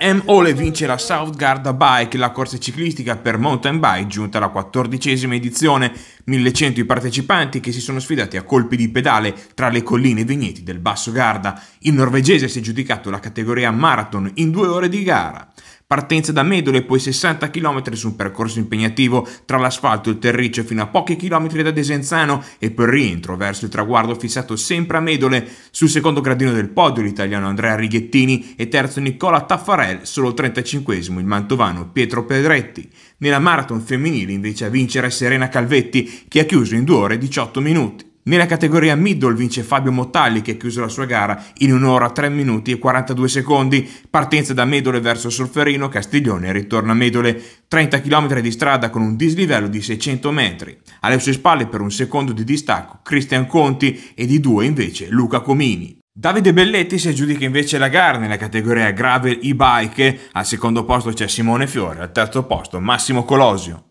M. Ole vince la South Garda Bike, la corsa ciclistica per mountain bike giunta alla quattordicesima edizione, 1100 i partecipanti che si sono sfidati a colpi di pedale tra le colline e vigneti del Basso Garda. Il norvegese si è giudicato la categoria marathon in due ore di gara. Partenza da Medole e poi 60 km su un percorso impegnativo tra l'asfalto e il terriccio fino a pochi chilometri da Desenzano e poi rientro verso il traguardo fissato sempre a Medole. Sul secondo gradino del podio l'italiano Andrea Righettini e terzo Nicola Taffarel, solo 35esimo il mantovano Pietro Pedretti. Nella marathon femminile invece a vincere Serena Calvetti che ha chiuso in 2 ore e 18 minuti. Nella categoria middle vince Fabio Mottalli che ha chiuso la sua gara in un'ora 3 minuti e 42 secondi, partenza da Medole verso Solferino, Castiglione ritorna a Medole, 30 km di strada con un dislivello di 600 metri. Alle sue spalle per un secondo di distacco Cristian Conti e di due invece Luca Comini. Davide Belletti si aggiudica invece la gara nella categoria gravel e-bike, al secondo posto c'è Simone Fiore, al terzo posto Massimo Colosio.